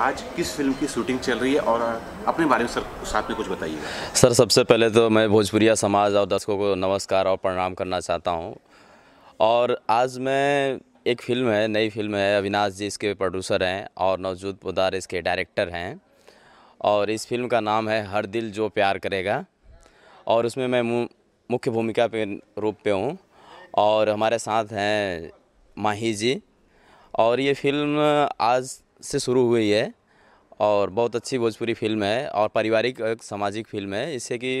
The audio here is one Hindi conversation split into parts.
आज किस फिल्म की शूटिंग चल रही है और अपने बारे में सर साथ में कुछ बताइए सर सबसे पहले तो मैं भोजपुरिया समाज और दर्शकों को नमस्कार और प्रणाम करना चाहता हूँ और आज मैं एक फिल्म है नई फिल्म है अविनाश जी इसके प्रोड्यूसर हैं और नवजोत पोदार इसके डायरेक्टर हैं और इस फिल्म का नाम है हर दिल जो प्यार करेगा और उसमें मैं मुख्य भूमिका पे रूप पे हूँ और हमारे साथ हैं माही जी और ये फिल्म आज से शुरू हुई है और बहुत अच्छी भोजपुरी फिल्म है और पारिवारिक सामाजिक फिल्म है इससे कि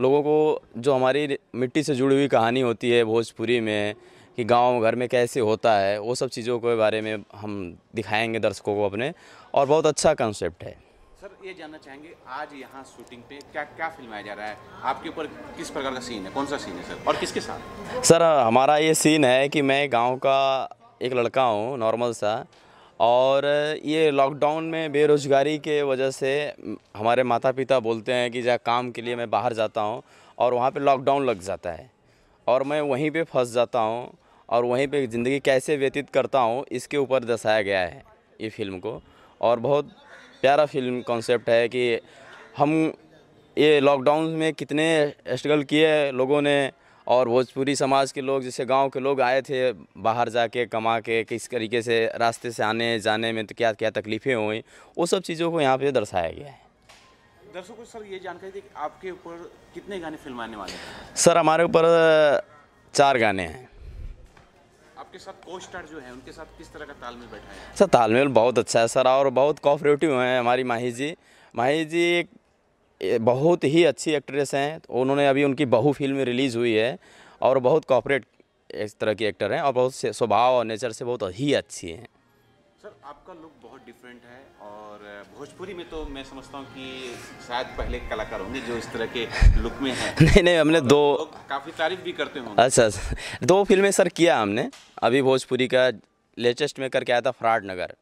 लोगों को जो हमारी मिट्टी से जुड़ी हुई कहानी होती है भोजपुरी में कि गांव घर में कैसे होता है वो सब चीज़ों के बारे में हम दिखाएंगे दर्शकों को अपने और बहुत अच्छा कंसेप्ट है सर ये जानना चाहेंगे आज यहाँ शूटिंग पे क्या क्या फिल्माया जा रहा है आपके ऊपर किस प्रकार का सीन है कौन सा सीन है सर और किसके साथ सर हमारा ये सीन है कि मैं गाँव का एक लड़का हूँ नॉर्मल सा और ये लॉकडाउन में बेरोज़गारी के वजह से हमारे माता पिता बोलते हैं कि जा काम के लिए मैं बाहर जाता हूँ और वहाँ पे लॉकडाउन लग जाता है और मैं वहीं पे फंस जाता हूँ और वहीं पे ज़िंदगी कैसे व्यतीत करता हूँ इसके ऊपर दर्शाया गया है ये फिल्म को और बहुत प्यारा फिल्म कॉन्सेप्ट है कि हम ये लॉकडाउन में कितने स्ट्रगल किए लोगों ने और भोजपुरी समाज के लोग जैसे गांव के लोग आए थे बाहर जाके कमा के किस तरीके से रास्ते से आने जाने में तो क्या क्या तकलीफ़ें हुई वो सब चीज़ों को यहाँ पे दर्शाया गया है दर्शकों सर ये जानकारी थी कि आपके ऊपर कितने गाने फिल्म आने वाले हैं सर हमारे ऊपर चार गाने हैं आपके साथ को स्टार जो है उनके साथ किस तरह का तालमेल बैठा है सर तालमेल बहुत अच्छा है सर और बहुत कोऑपरेटिव हैं हमारी माही जी माही जी एक बहुत ही अच्छी एक्ट्रेस हैं तो उन्होंने अभी उनकी बहु फिल्म रिलीज़ हुई है और बहुत कॉपरेट इस तरह की एक्टर हैं और बहुत स्वभाव और नेचर से बहुत ही अच्छी हैं सर आपका लुक बहुत डिफरेंट है और भोजपुरी में तो मैं समझता हूँ कि शायद पहले कलाकार होंगे जो इस तरह के लुक में हैं नहीं नहीं हमने दो काफ़ी तारीफ भी करते हैं अच्छा अच्छा दो फिल्में सर किया हमने अभी भोजपुरी का लेटेस्ट में करके आया था फ्राड नगर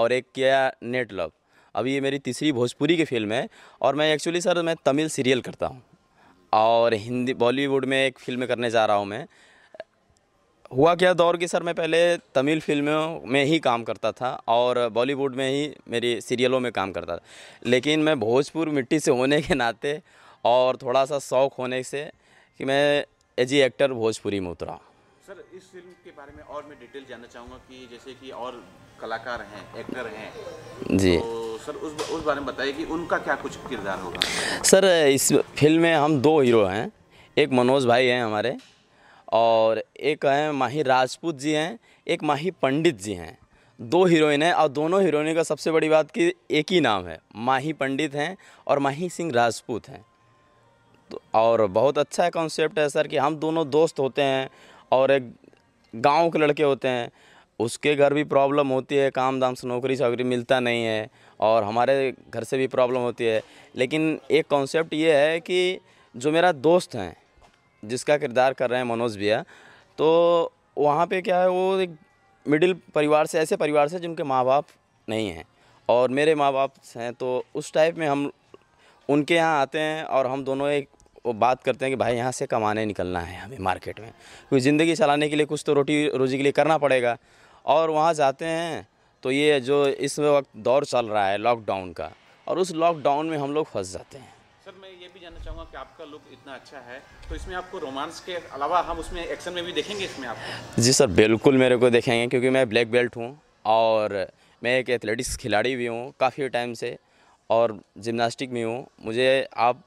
और एक किया नेट लव अभी ये मेरी तीसरी भोजपुरी की फिल्म है और मैं एक्चुअली सर मैं तमिल सीरियल करता हूँ और हिंदी बॉलीवुड में एक फिल्म करने जा रहा हूँ मैं हुआ क्या दौर कि सर मैं पहले तमिल फिल्मों में ही काम करता था और बॉलीवुड में ही मेरी सीरियलों में काम करता था लेकिन मैं भोजपुर मिट्टी से होने के नाते और थोड़ा सा शौक़ होने से कि मैं एज एक्टर भोजपुरी में उतरा सर इस फिल्म के बारे में और मैं डिटेल जानना चाहूँगा कि जैसे कि और कलाकार हैं एक्टर हैं जी तो सर उस उस बारे में बताइए कि उनका क्या कुछ किरदार होगा सर इस फिल्म में हम दो हीरो हैं एक मनोज भाई हैं हमारे और एक हैं माही राजपूत जी हैं एक माही पंडित जी हैं दो हीरोइन हैं और दोनों हीरोइन का सबसे बड़ी बात कि एक ही नाम है माही पंडित हैं और माही सिंह राजपूत हैं तो और बहुत अच्छा कॉन्सेप्ट है सर कि हम दोनों दोस्त होते हैं और एक गांव के लड़के होते हैं उसके घर भी प्रॉब्लम होती है काम दाम से नौकरी चाकरी मिलता नहीं है और हमारे घर से भी प्रॉब्लम होती है लेकिन एक कॉन्सेप्ट ये है कि जो मेरा दोस्त हैं जिसका किरदार कर रहे हैं मनोज भैया तो वहाँ पे क्या है वो एक मिडिल परिवार से ऐसे परिवार से जिनके माँ बाप नहीं हैं और मेरे माँ बाप हैं तो उस टाइप में हम उनके यहाँ आते हैं और हम दोनों एक वो बात करते हैं कि भाई यहाँ से कमाने निकलना है हमें मार्केट में क्योंकि ज़िंदगी चलाने के लिए कुछ तो रोटी रोजी के लिए करना पड़ेगा और वहाँ जाते हैं तो ये जो इस वक्त दौर चल रहा है लॉकडाउन का और उस लॉकडाउन में हम लोग फंस जाते हैं सर मैं ये भी जानना चाहूँगा कि आपका लुक इतना अच्छा है तो इसमें आपको रोमांस के अलावा हम उसमें एक्शन में भी देखेंगे इसमें आप जी सर बिल्कुल मेरे को देखेंगे क्योंकि मैं ब्लैक बेल्ट हूँ और मैं एक एथलेटिक्स खिलाड़ी भी हूँ काफ़ी टाइम से और जिमनास्टिक भी हूँ मुझे आप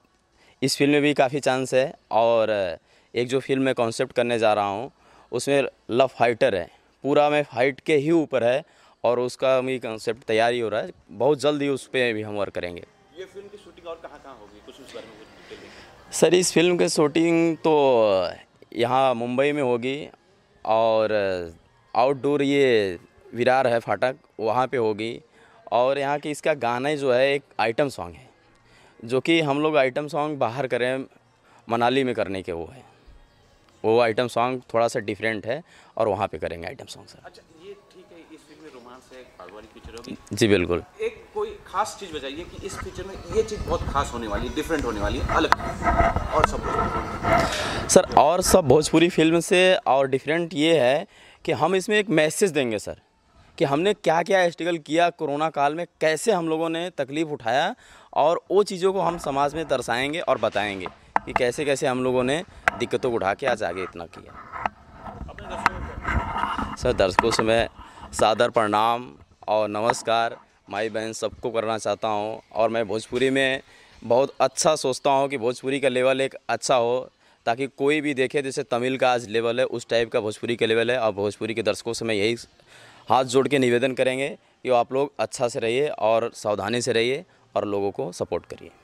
इस फिल्म में भी काफ़ी चांस है और एक जो फिल्म मैं कॉन्सेप्ट करने जा रहा हूँ उसमें लव फाइटर है पूरा मैं फाइट के ही ऊपर है और उसका भी कॉन्सेप्ट तैयारी हो रहा है बहुत जल्द ही उस पर भी हम वर्क करेंगे ये फिल्म की शूटिंग और कहाँ कहाँ होगी कुछ उस बारे में कुछ सर इस फिल्म की शूटिंग तो यहाँ मुंबई में होगी और आउटडोर ये विरार है फाटक वहाँ पे होगी और यहाँ की इसका गाना जो है एक आइटम सॉन्ग है जो कि हम लोग आइटम सॉन्ग बाहर करें मनाली में करने के वो है वो आइटम सॉन्ग थोड़ा सा डिफरेंट है और वहाँ पे करेंगे आइटम सॉन्ग सर अच्छा ये ठीक है इस फिल्म में रोमांस है पिक्चर होगी जी बिल्कुल एक कोई खास चीज़ बताइए कि इस पिक्चर में ये चीज़ बहुत खास होने वाली है डिफरेंट होने वाली है अलग और सब सर और सब भोजपुरी फिल्म से और डिफरेंट ये है कि हम इसमें एक मैसेज देंगे सर कि हमने क्या क्या स्ट्रगल किया कोरोना काल में कैसे हम लोगों ने तकलीफ़ उठाया और वो चीज़ों को हम समाज में दर्शाएंगे और बताएंगे कि कैसे कैसे हम लोगों ने दिक्कतों को उठा के आज आगे इतना किया सर दर्शकों से मैं सादर प्रणाम और नमस्कार माई बहन सबको करना चाहता हूँ और मैं भोजपुरी में बहुत अच्छा सोचता हूँ कि भोजपुरी का लेवल एक अच्छा हो ताकि कोई भी देखे जैसे तमिल का आज लेवल है उस टाइप का भोजपुरी का लेवल है और भोजपुरी के दर्शकों से मैं यही हाथ जोड़ के निवेदन करेंगे कि आप लोग अच्छा से रहिए और सावधानी से रहिए और लोगों को सपोर्ट करिए